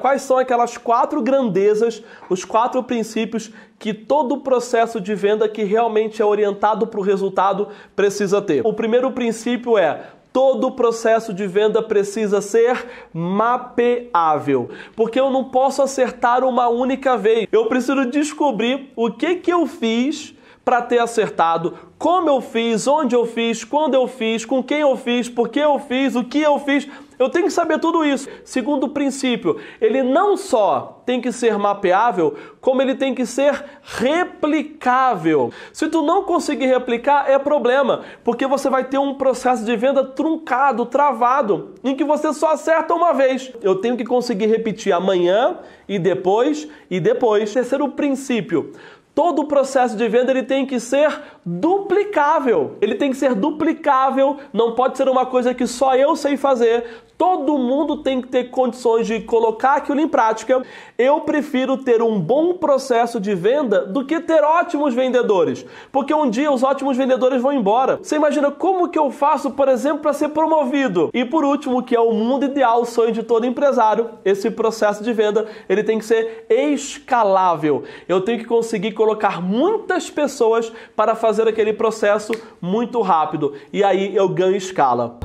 Quais são aquelas quatro grandezas, os quatro princípios que todo processo de venda que realmente é orientado para o resultado precisa ter? O primeiro princípio é Todo processo de venda precisa ser mapeável, porque eu não posso acertar uma única vez. Eu preciso descobrir o que, que eu fiz para ter acertado como eu fiz, onde eu fiz, quando eu fiz, com quem eu fiz, por que eu fiz, o que eu fiz. Eu tenho que saber tudo isso. Segundo princípio, ele não só tem que ser mapeável, como ele tem que ser replicável. Se tu não conseguir replicar, é problema, porque você vai ter um processo de venda truncado, travado, em que você só acerta uma vez. Eu tenho que conseguir repetir amanhã e depois e depois. Terceiro princípio, todo o processo de venda ele tem que ser duplicável. Ele tem que ser duplicável, não pode ser uma coisa que só eu sei fazer. Todo mundo tem que ter condições de colocar aquilo em prática. Eu prefiro ter um bom processo de venda do que ter ótimos vendedores, porque um dia os ótimos vendedores vão embora. Você imagina como que eu faço, por exemplo, para ser promovido? E por último, que é o mundo ideal, o sonho de todo empresário, esse processo de venda, ele tem que ser escalável. Eu tenho que conseguir colocar colocar muitas pessoas para fazer aquele processo muito rápido. E aí eu ganho escala.